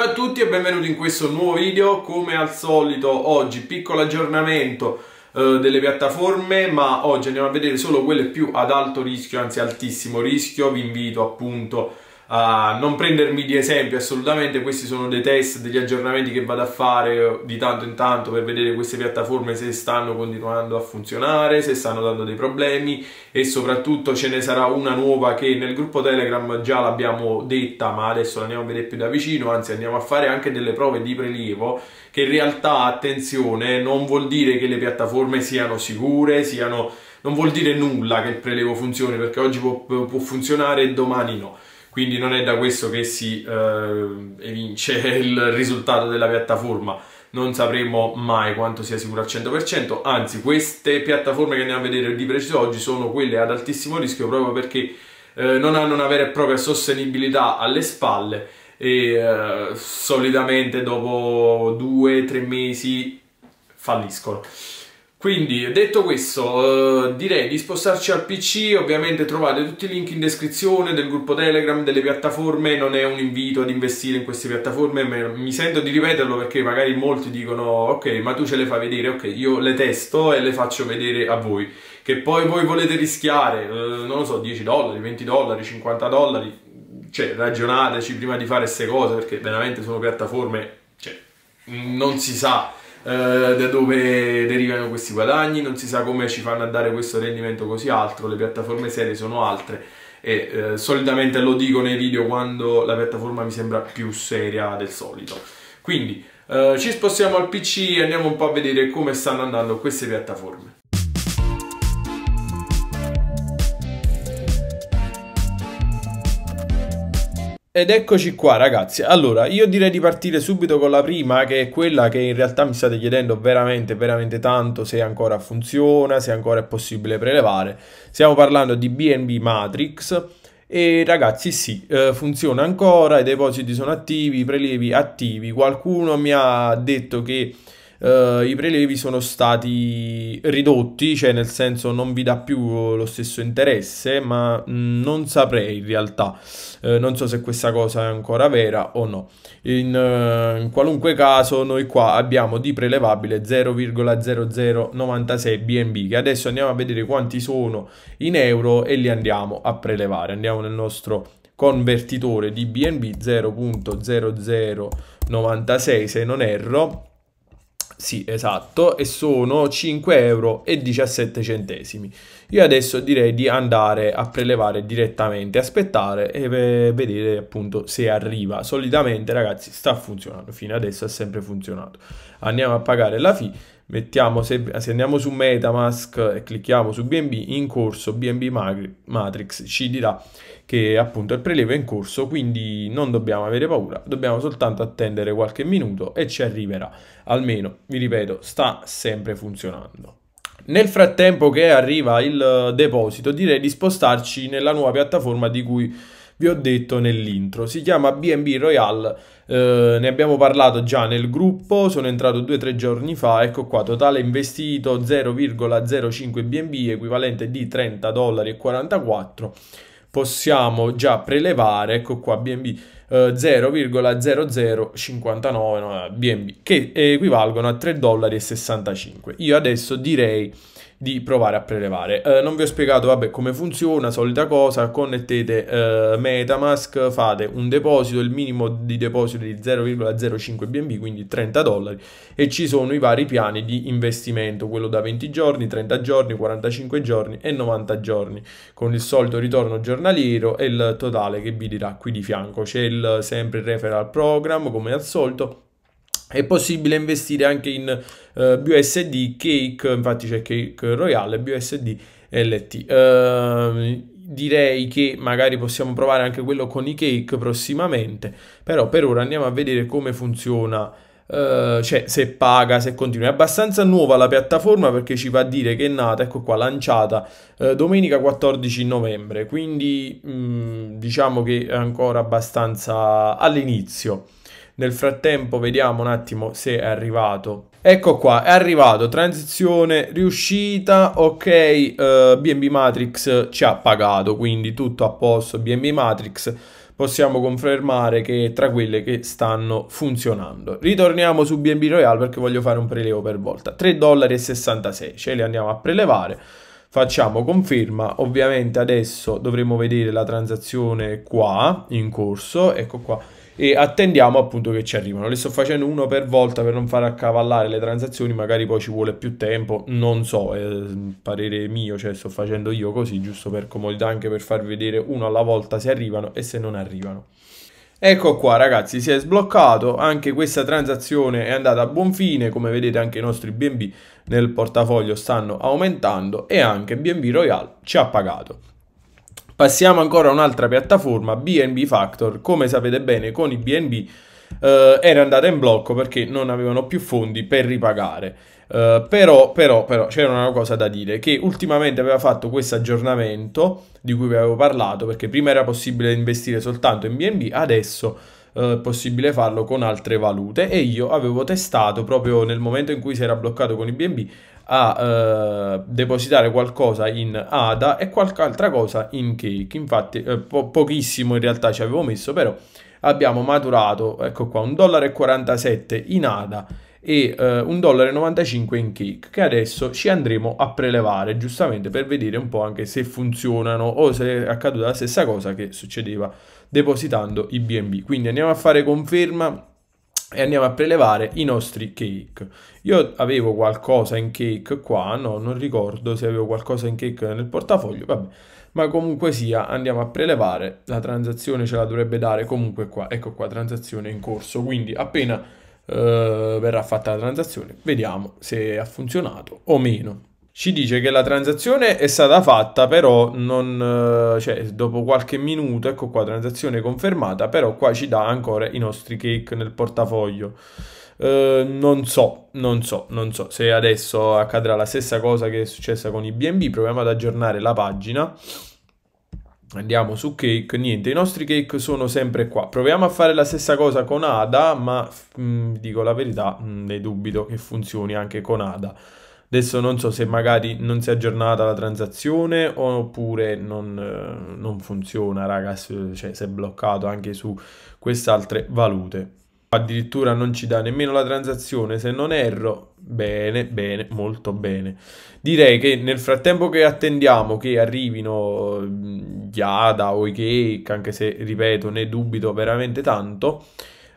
Ciao a tutti e benvenuti in questo nuovo video, come al solito oggi piccolo aggiornamento eh, delle piattaforme ma oggi andiamo a vedere solo quelle più ad alto rischio anzi altissimo rischio vi invito appunto uh, non prendermi di esempio assolutamente, questi sono dei test, degli aggiornamenti che vado a fare di tanto in tanto per vedere queste piattaforme se stanno continuando a funzionare, se stanno dando dei problemi e soprattutto ce ne sarà una nuova che nel gruppo Telegram già l'abbiamo detta ma adesso la andiamo a vedere più da vicino, anzi andiamo a fare anche delle prove di prelievo che in realtà, attenzione, non vuol dire che le piattaforme siano sicure, siano non vuol dire nulla che il prelevo funzioni perché oggi può, può funzionare e domani no quindi non è da questo che si eh, evince il risultato della piattaforma non sapremo mai quanto sia sicuro al 100% anzi queste piattaforme che andiamo a vedere di preciso oggi sono quelle ad altissimo rischio proprio perché eh, non hanno una vera e propria sostenibilità alle spalle e eh, solitamente dopo 2-3 mesi falliscono quindi, detto questo, eh, direi di spostarci al PC, ovviamente trovate tutti i link in descrizione del gruppo Telegram, delle piattaforme, non è un invito ad investire in queste piattaforme, mi sento di ripeterlo perché magari molti dicono ok, ma tu ce le fai vedere, ok, io le testo e le faccio vedere a voi, che poi voi volete rischiare, eh, non lo so, 10 dollari, 20 dollari, 50 dollari, cioè ragionateci prima di fare queste cose perché veramente sono piattaforme, cioè, non si sa eh, da dove derivano questi guadagni, non si sa come ci fanno a dare questo rendimento così alto, le piattaforme serie sono altre e eh, solitamente lo dico nei video quando la piattaforma mi sembra più seria del solito. Quindi eh, ci spostiamo al PC e andiamo un po' a vedere come stanno andando queste piattaforme. Ed eccoci qua ragazzi, allora io direi di partire subito con la prima che è quella che in realtà mi state chiedendo veramente veramente tanto se ancora funziona, se ancora è possibile prelevare, stiamo parlando di BNB Matrix e ragazzi sì, eh, funziona ancora, i depositi sono attivi, i prelievi attivi, qualcuno mi ha detto che uh, i prelevi sono stati ridotti, cioè nel senso non vi dà più lo stesso interesse, ma mm, non saprei in realtà, uh, non so se questa cosa è ancora vera o no. In, uh, in qualunque caso noi qua abbiamo di prelevabile 0,0096 BNB, che adesso andiamo a vedere quanti sono in euro e li andiamo a prelevare. Andiamo nel nostro convertitore di BNB 0.0096 se non erro sì, esatto, e sono 5,17 euro. Io adesso direi di andare a prelevare direttamente, aspettare e vedere appunto se arriva. Solitamente, ragazzi, sta funzionando, fino adesso ha sempre funzionato. Andiamo a pagare la FI mettiamo, se, se, andiamo su Metamask e clicchiamo su BNB in corso, BNB Matrix ci dirà che appunto il prelevo è in corso, quindi non dobbiamo avere paura, dobbiamo soltanto attendere qualche minuto e ci arriverà. Almeno, vi ripeto, sta sempre funzionando. Nel frattempo che arriva il deposito, direi di spostarci nella nuova piattaforma di cui vi ho detto nell'intro. Si chiama BB Royale, eh, ne abbiamo parlato già nel gruppo, sono entrato 2-3 giorni fa, ecco qua, totale investito 0,05 BB, equivalente di 30 dollari e 44 possiamo già prelevare, ecco qua BNB eh, 0,0059 BNB che equivalgono a 3,65 dollari. Io adesso direi di provare a prelevare. Eh, non vi ho spiegato vabbè, come funziona, solita cosa, connettete eh, Metamask, fate un deposito, il minimo di deposito di 0,05 BNB, quindi 30 dollari, e ci sono i vari piani di investimento, quello da 20 giorni, 30 giorni, 45 giorni e 90 giorni, con il solito ritorno giornaliero e il totale che vi dirà qui di fianco. C'è sempre il referral program, come al solito, è possibile investire anche in uh, eh, BUSD, Cake, infatti c'è Cake Royale, BUSD LT. Uh, eh, direi che magari possiamo provare anche quello con i cake prossimamente, però per ora andiamo a vedere come funziona Uh, cioè se paga, se continua. È abbastanza nuova la piattaforma perché ci fa dire che è nata, ecco qua, lanciata uh, domenica 14 novembre, quindi mh, mm, diciamo che è ancora abbastanza all'inizio. Nel frattempo vediamo un attimo se è arrivato. Ecco qua, è arrivato, transizione riuscita, ok, uh, eh, BNB Matrix ci ha pagato, quindi tutto a posto, BNB Matrix possiamo confermare che è tra quelle che stanno funzionando. Ritorniamo su BNB Royal perché voglio fare un prelevo per volta. 3,66 dollari, ce li andiamo a prelevare. Facciamo conferma, ovviamente adesso dovremo vedere la transazione qua in corso, ecco qua e attendiamo appunto che ci arrivano. Le sto facendo uno per volta per non far accavallare le transazioni, magari poi ci vuole più tempo, non so, è parere mio, cioè sto facendo io così, giusto per comodità, anche per far vedere uno alla volta se arrivano e se non arrivano. Ecco qua ragazzi, si è sbloccato, anche questa transazione è andata a buon fine, come vedete anche i nostri BNB nel portafoglio stanno aumentando e anche BNB Royal ci ha pagato. Passiamo ancora a un'altra piattaforma, BNB Factor. Come sapete bene, con i BNB eh, era andata in blocco perché non avevano più fondi per ripagare. Eh, però, però, però c'era una cosa da dire che ultimamente aveva fatto questo aggiornamento di cui vi avevo parlato perché prima era possibile investire soltanto in BNB, adesso eh, possibile farlo con altre valute e io avevo testato proprio nel momento in cui si era bloccato con i BNB a eh, depositare qualcosa in ADA e qualche altra cosa in Cake. Infatti eh, po pochissimo in realtà ci avevo messo, però abbiamo maturato, ecco qua, 1,47 in ADA e eh, 1,95 in cake che adesso ci andremo a prelevare giustamente per vedere un po' anche se funzionano o se è accaduta la stessa cosa che succedeva depositando i BNB quindi andiamo a fare conferma e andiamo a prelevare i nostri cake. Io avevo qualcosa in cake qua, no, non ricordo se avevo qualcosa in cake nel portafoglio, vabbè, ma comunque sia andiamo a prelevare, la transazione ce la dovrebbe dare comunque qua, ecco qua transazione in corso, quindi appena eh, verrà fatta la transazione. Vediamo se ha funzionato o meno. Ci dice che la transazione è stata fatta, però non, eh, cioè, dopo qualche minuto, ecco qua, transazione confermata, però qua ci dà ancora i nostri cake nel portafoglio. Uh, non so, non so, non so se adesso accadrà la stessa cosa che è successa con i BNB. Proviamo ad aggiornare la pagina. Andiamo su cake, niente, i nostri cake sono sempre qua. Proviamo a fare la stessa cosa con Ada, ma mh, mm, dico la verità, mh, mm, ne dubito che funzioni anche con Ada. Adesso non so se magari non si è aggiornata la transazione oppure non, eh, non funziona, ragazzi cioè si è bloccato anche su queste altre valute addirittura non ci dà nemmeno la transazione se non erro bene bene molto bene direi che nel frattempo che attendiamo che arrivino mm, Yada o Cake anche se ripeto ne dubito veramente tanto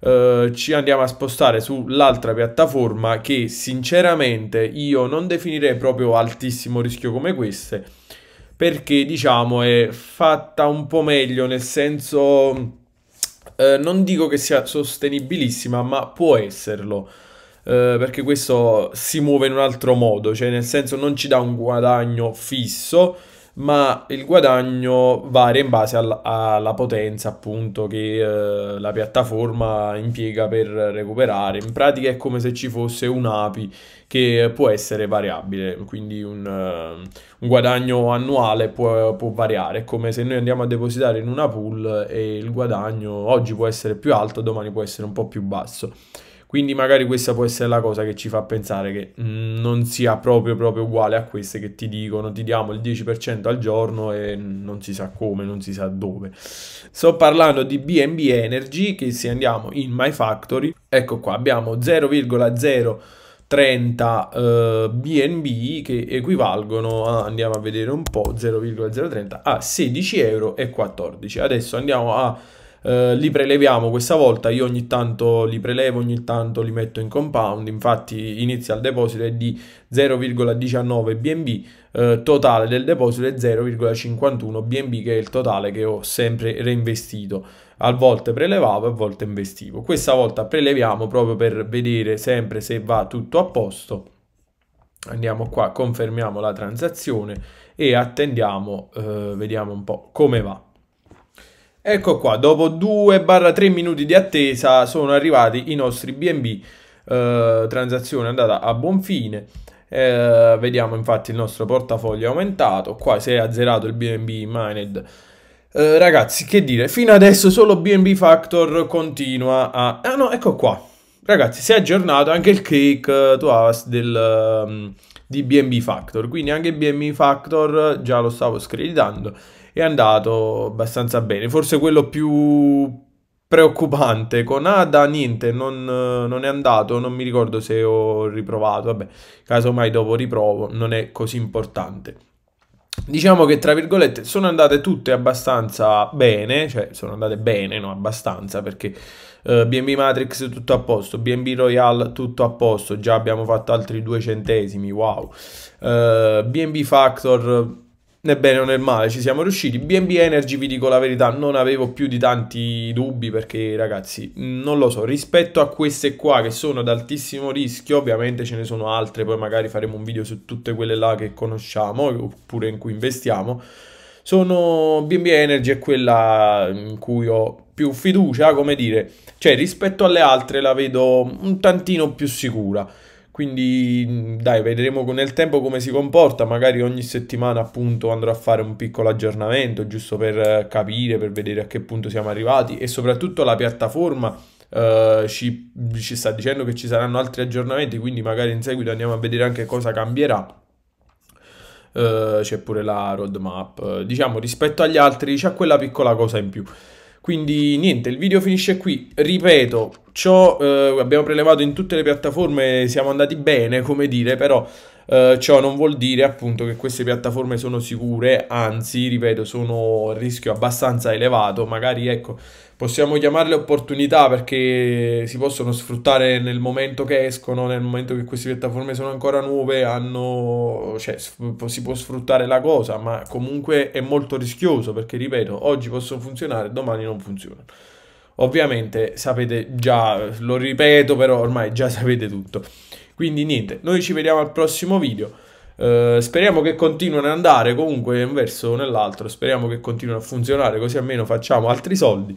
eh, ci andiamo a spostare sull'altra piattaforma che sinceramente io non definirei proprio altissimo rischio come queste perché diciamo è fatta un po' meglio nel senso eh, non dico che sia sostenibilissima, ma può esserlo. Eh, perché questo si muove in un altro modo, cioè nel senso non ci dà un guadagno fisso, ma il guadagno varia in base alla, alla potenza appunto che eh, la piattaforma impiega per recuperare. In pratica è come se ci fosse un'API che può essere variabile, quindi un, uh, un guadagno annuale può, può, variare, è come se noi andiamo a depositare in una pool e il guadagno oggi può essere più alto, domani può essere un po' più basso. Quindi magari questa può essere la cosa che ci fa pensare che mm, non sia proprio, proprio uguale a queste che ti dicono ti diamo il 10% al giorno e non si sa come, non si sa dove. Sto parlando di BNB Energy che se andiamo in My Factory, ecco qua abbiamo 0,0 30 uh, BNB che equivalgono a, andiamo a vedere un po', 0,030 a 16,14 euro. Adesso andiamo a eh, li preleviamo questa volta, io ogni tanto li prelevo, ogni tanto li metto in compound, infatti inizial deposito è di 0,19 BNB, eh, totale del deposito è 0,51 BNB che è il totale che ho sempre reinvestito, a volte prelevavo a volte investivo. Questa volta preleviamo proprio per vedere sempre se va tutto a posto andiamo qua, confermiamo la transazione e attendiamo, eh, vediamo un po' come va. Ecco qua, dopo 2-3 minuti di attesa sono arrivati i nostri BNB, eh, transazione andata a buon fine. Eh, vediamo infatti il nostro portafoglio aumentato, qua si è azzerato il BNB mined. Eh, ragazzi, che dire, fino adesso solo BNB Factor continua a... Ah no, ecco qua. Ragazzi, si è aggiornato anche il cake eh, to us del, um, di BNB Factor, quindi anche BNB Factor eh, già lo stavo screditando è andato abbastanza bene. Forse quello più preoccupante con Ada, ah, niente, non, non è andato, non mi ricordo se ho riprovato, vabbè, casomai dopo riprovo, non è così importante. Diciamo che tra virgolette sono andate tutte abbastanza bene, cioè sono andate bene, no abbastanza perché eh, BNB Matrix tutto a posto, BNB Royale tutto a posto, già abbiamo fatto altri due centesimi, wow. Eh, BNB Factor nel bene o nel male ci siamo riusciti. BNB Energy, vi dico la verità, non avevo più di tanti dubbi perché ragazzi, non lo so, rispetto a queste qua che sono ad altissimo rischio, ovviamente ce ne sono altre, poi magari faremo un video su tutte quelle là che conosciamo oppure in cui investiamo. Sono BNB Energy è quella in cui ho più fiducia, come dire, cioè rispetto alle altre la vedo un tantino più sicura. Quindi dai, vedremo nel tempo come si comporta, magari ogni settimana appunto andrò a fare un piccolo aggiornamento giusto per eh, capire, per vedere a che punto siamo arrivati e soprattutto la piattaforma eh, ci, ci sta dicendo che ci saranno altri aggiornamenti, quindi magari in seguito andiamo a vedere anche cosa cambierà. Uh, c'è pure la roadmap. diciamo, rispetto agli altri c'è quella piccola cosa in più. Quindi niente, il video finisce qui. Ripeto, ciò eh, abbiamo prelevato in tutte le piattaforme, siamo andati bene, come dire, però eh, ciò non vuol dire appunto che queste piattaforme sono sicure, anzi, ripeto, sono a rischio abbastanza elevato, magari ecco possiamo chiamarle opportunità perché si possono sfruttare nel momento che escono, nel momento che queste piattaforme sono ancora nuove, hanno, cioè, si può sfruttare la cosa, ma comunque è molto rischioso perché, ripeto, oggi possono funzionare, domani non funzionano. Ovviamente sapete già, lo ripeto, però ormai già sapete tutto. Quindi niente, noi ci vediamo al prossimo video. Uh, speriamo che continuino ad andare comunque in verso o nell'altro, speriamo che continuino a funzionare così almeno facciamo altri soldi.